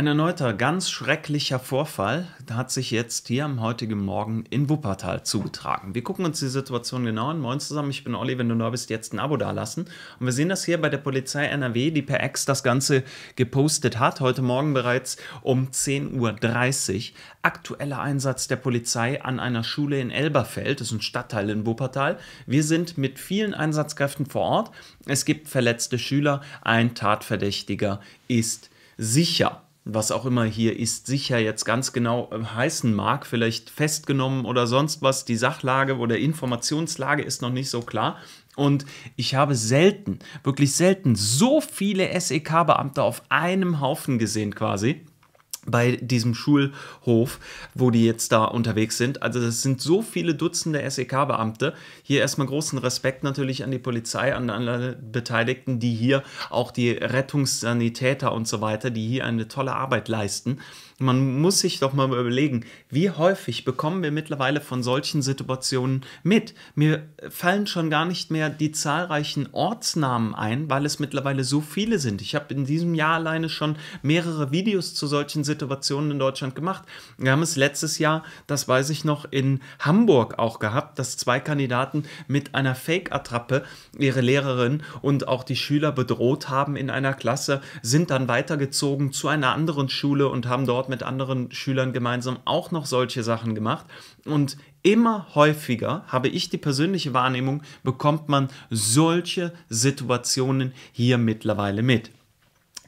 Ein erneuter ganz schrecklicher Vorfall hat sich jetzt hier am heutigen Morgen in Wuppertal zugetragen. Wir gucken uns die Situation genau an. Moin zusammen, ich bin Olli, wenn du neu bist, jetzt ein Abo dalassen. Und wir sehen das hier bei der Polizei NRW, die per Ex das Ganze gepostet hat. Heute Morgen bereits um 10.30 Uhr. Aktueller Einsatz der Polizei an einer Schule in Elberfeld, das ist ein Stadtteil in Wuppertal. Wir sind mit vielen Einsatzkräften vor Ort. Es gibt verletzte Schüler, ein Tatverdächtiger ist sicher was auch immer hier ist, sicher jetzt ganz genau ähm, heißen mag, vielleicht festgenommen oder sonst was. Die Sachlage oder Informationslage ist noch nicht so klar. Und ich habe selten, wirklich selten, so viele SEK-Beamte auf einem Haufen gesehen quasi bei diesem Schulhof, wo die jetzt da unterwegs sind. Also das sind so viele Dutzende SEK-Beamte. Hier erstmal großen Respekt natürlich an die Polizei, an alle Beteiligten, die hier auch die Rettungssanitäter und so weiter, die hier eine tolle Arbeit leisten man muss sich doch mal überlegen, wie häufig bekommen wir mittlerweile von solchen Situationen mit. Mir fallen schon gar nicht mehr die zahlreichen Ortsnamen ein, weil es mittlerweile so viele sind. Ich habe in diesem Jahr alleine schon mehrere Videos zu solchen Situationen in Deutschland gemacht. Wir haben es letztes Jahr, das weiß ich noch, in Hamburg auch gehabt, dass zwei Kandidaten mit einer Fake-Attrappe ihre Lehrerin und auch die Schüler bedroht haben in einer Klasse, sind dann weitergezogen zu einer anderen Schule und haben dort mit anderen Schülern gemeinsam auch noch solche Sachen gemacht. Und immer häufiger, habe ich die persönliche Wahrnehmung, bekommt man solche Situationen hier mittlerweile mit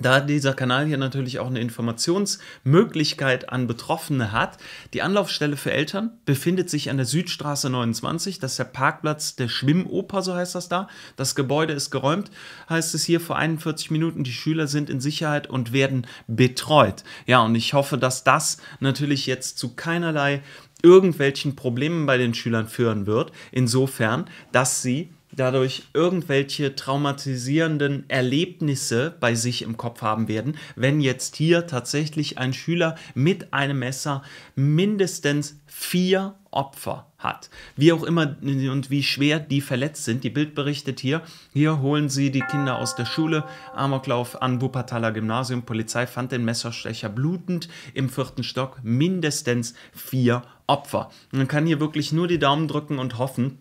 da dieser Kanal hier natürlich auch eine Informationsmöglichkeit an Betroffene hat. Die Anlaufstelle für Eltern befindet sich an der Südstraße 29, das ist der Parkplatz der Schwimmoper, so heißt das da. Das Gebäude ist geräumt, heißt es hier vor 41 Minuten. Die Schüler sind in Sicherheit und werden betreut. Ja, und ich hoffe, dass das natürlich jetzt zu keinerlei irgendwelchen Problemen bei den Schülern führen wird, insofern, dass sie dadurch irgendwelche traumatisierenden Erlebnisse bei sich im Kopf haben werden, wenn jetzt hier tatsächlich ein Schüler mit einem Messer mindestens vier Opfer hat. Wie auch immer und wie schwer die verletzt sind. Die Bild berichtet hier, hier holen sie die Kinder aus der Schule. Amoklauf an Wuppertaler Gymnasium. Polizei fand den Messerstecher blutend im vierten Stock. Mindestens vier Opfer. Man kann hier wirklich nur die Daumen drücken und hoffen,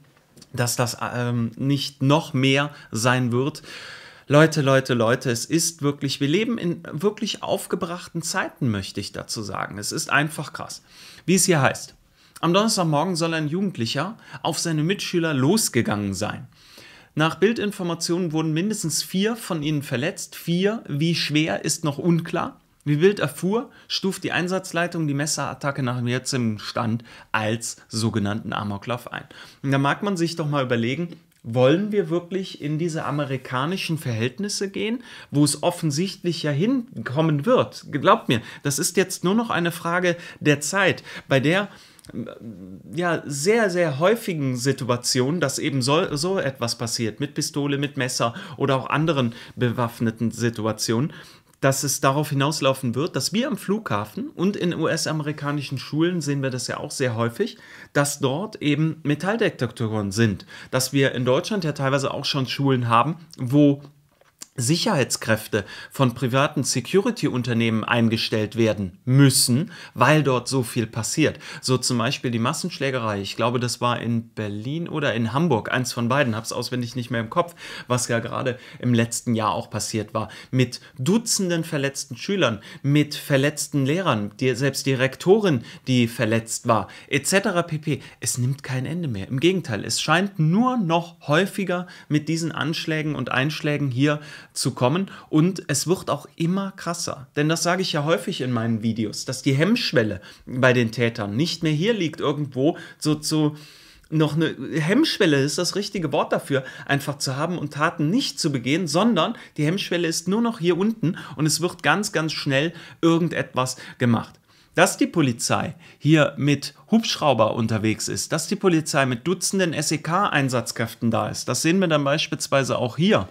dass das ähm, nicht noch mehr sein wird. Leute, Leute, Leute, es ist wirklich, wir leben in wirklich aufgebrachten Zeiten, möchte ich dazu sagen. Es ist einfach krass. Wie es hier heißt. Am Donnerstagmorgen soll ein Jugendlicher auf seine Mitschüler losgegangen sein. Nach Bildinformationen wurden mindestens vier von ihnen verletzt. Vier, wie schwer, ist noch unklar. Wie Bild erfuhr, stuft die Einsatzleitung die Messerattacke nach jetzigem Stand als sogenannten Amoklauf ein. Und da mag man sich doch mal überlegen, wollen wir wirklich in diese amerikanischen Verhältnisse gehen, wo es offensichtlich ja hinkommen wird? Glaubt mir, das ist jetzt nur noch eine Frage der Zeit, bei der äh, ja, sehr, sehr häufigen Situationen, dass eben so, so etwas passiert, mit Pistole, mit Messer oder auch anderen bewaffneten Situationen, dass es darauf hinauslaufen wird, dass wir am Flughafen und in US-amerikanischen Schulen sehen wir das ja auch sehr häufig, dass dort eben Metalldetektoren sind. Dass wir in Deutschland ja teilweise auch schon Schulen haben, wo Sicherheitskräfte von privaten Security-Unternehmen eingestellt werden müssen, weil dort so viel passiert. So zum Beispiel die Massenschlägerei. Ich glaube, das war in Berlin oder in Hamburg, eins von beiden, hab's auswendig nicht mehr im Kopf, was ja gerade im letzten Jahr auch passiert war. Mit Dutzenden verletzten Schülern, mit verletzten Lehrern, die, selbst die Rektorin, die verletzt war, etc. pp. Es nimmt kein Ende mehr. Im Gegenteil, es scheint nur noch häufiger mit diesen Anschlägen und Einschlägen hier zu kommen. Und es wird auch immer krasser. Denn das sage ich ja häufig in meinen Videos, dass die Hemmschwelle bei den Tätern nicht mehr hier liegt, irgendwo so zu. noch eine Hemmschwelle ist das richtige Wort dafür, einfach zu haben und Taten nicht zu begehen, sondern die Hemmschwelle ist nur noch hier unten und es wird ganz, ganz schnell irgendetwas gemacht. Dass die Polizei hier mit Hubschrauber unterwegs ist, dass die Polizei mit Dutzenden SEK-Einsatzkräften da ist, das sehen wir dann beispielsweise auch hier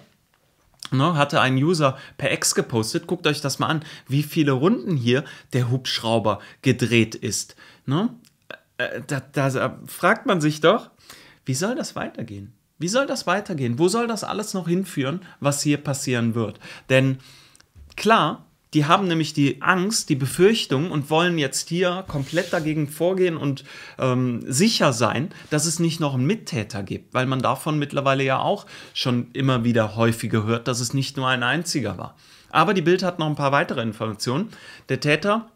Ne, hatte ein User per Ex gepostet, guckt euch das mal an, wie viele Runden hier der Hubschrauber gedreht ist. Ne? Äh, äh, da, da fragt man sich doch, wie soll das weitergehen? Wie soll das weitergehen? Wo soll das alles noch hinführen, was hier passieren wird? Denn klar, die haben nämlich die Angst, die Befürchtung und wollen jetzt hier komplett dagegen vorgehen und ähm, sicher sein, dass es nicht noch einen Mittäter gibt, weil man davon mittlerweile ja auch schon immer wieder häufiger hört, dass es nicht nur ein einziger war. Aber die Bild hat noch ein paar weitere Informationen. Der Täter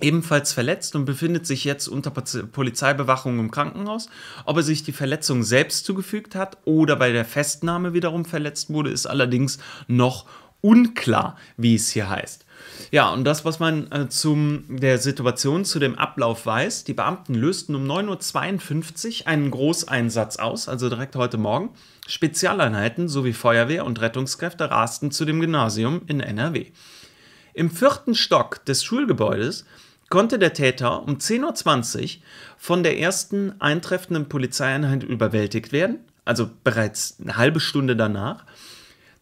ebenfalls verletzt und befindet sich jetzt unter Polizeibewachung im Krankenhaus. Ob er sich die Verletzung selbst zugefügt hat oder bei der Festnahme wiederum verletzt wurde, ist allerdings noch unklar, wie es hier heißt. Ja, und das, was man äh, zum der Situation, zu dem Ablauf weiß, die Beamten lösten um 9.52 Uhr einen Großeinsatz aus, also direkt heute Morgen. Spezialeinheiten sowie Feuerwehr und Rettungskräfte rasten zu dem Gymnasium in NRW. Im vierten Stock des Schulgebäudes konnte der Täter um 10.20 Uhr von der ersten eintreffenden Polizeieinheit überwältigt werden, also bereits eine halbe Stunde danach,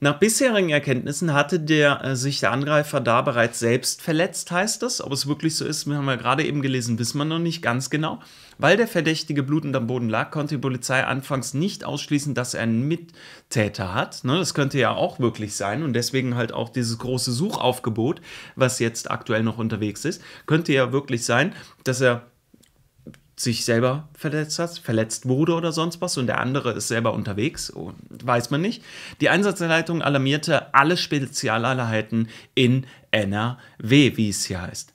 nach bisherigen Erkenntnissen hatte der, äh, sich der Angreifer da bereits selbst verletzt, heißt es. Ob es wirklich so ist, haben wir gerade eben gelesen, wissen wir noch nicht ganz genau. Weil der Verdächtige blutend am Boden lag, konnte die Polizei anfangs nicht ausschließen, dass er einen Mittäter hat. Ne, das könnte ja auch wirklich sein und deswegen halt auch dieses große Suchaufgebot, was jetzt aktuell noch unterwegs ist, könnte ja wirklich sein, dass er sich selber verletzt hat, verletzt wurde oder sonst was und der andere ist selber unterwegs, weiß man nicht. Die Einsatzleitung alarmierte alle Spezialeinheiten in NRW, wie es hier heißt.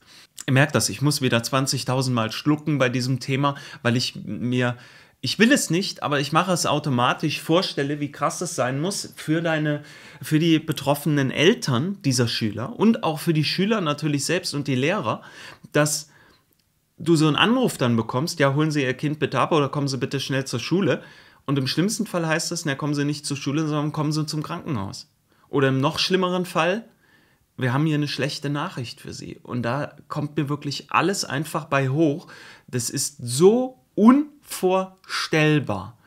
Ihr merkt das, ich muss wieder 20.000 Mal schlucken bei diesem Thema, weil ich mir, ich will es nicht, aber ich mache es automatisch, vorstelle, wie krass es sein muss für deine, für die betroffenen Eltern dieser Schüler und auch für die Schüler natürlich selbst und die Lehrer, dass du so einen Anruf dann bekommst, ja, holen Sie Ihr Kind bitte ab oder kommen Sie bitte schnell zur Schule. Und im schlimmsten Fall heißt es, na, kommen Sie nicht zur Schule, sondern kommen Sie zum Krankenhaus. Oder im noch schlimmeren Fall, wir haben hier eine schlechte Nachricht für Sie. Und da kommt mir wirklich alles einfach bei hoch. Das ist so unvorstellbar.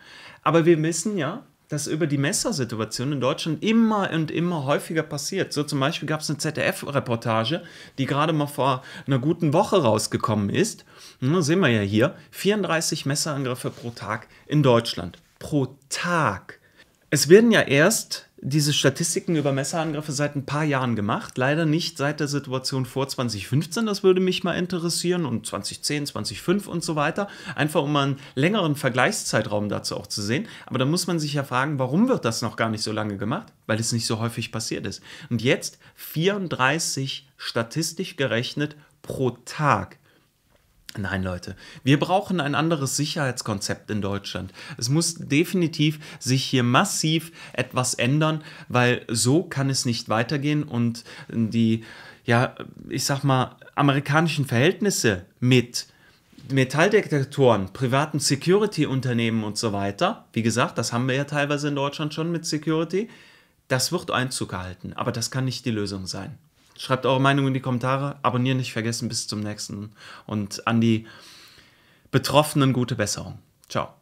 Aber wir wissen ja, das über die Messersituation in Deutschland immer und immer häufiger passiert. So zum Beispiel gab es eine ZDF-Reportage, die gerade mal vor einer guten Woche rausgekommen ist. Na, sehen wir ja hier, 34 Messerangriffe pro Tag in Deutschland. Pro Tag. Es werden ja erst diese Statistiken über Messerangriffe seit ein paar Jahren gemacht. Leider nicht seit der Situation vor 2015, das würde mich mal interessieren, und 2010, 2005 und so weiter. Einfach um mal einen längeren Vergleichszeitraum dazu auch zu sehen. Aber da muss man sich ja fragen, warum wird das noch gar nicht so lange gemacht? Weil es nicht so häufig passiert ist. Und jetzt 34 statistisch gerechnet pro Tag Nein, Leute, wir brauchen ein anderes Sicherheitskonzept in Deutschland. Es muss definitiv sich hier massiv etwas ändern, weil so kann es nicht weitergehen und die, ja, ich sag mal, amerikanischen Verhältnisse mit Metalldetektoren, privaten Security-Unternehmen und so weiter, wie gesagt, das haben wir ja teilweise in Deutschland schon mit Security, das wird Einzug gehalten, aber das kann nicht die Lösung sein. Schreibt eure Meinung in die Kommentare. Abonnieren nicht vergessen. Bis zum nächsten. Und an die Betroffenen gute Besserung. Ciao.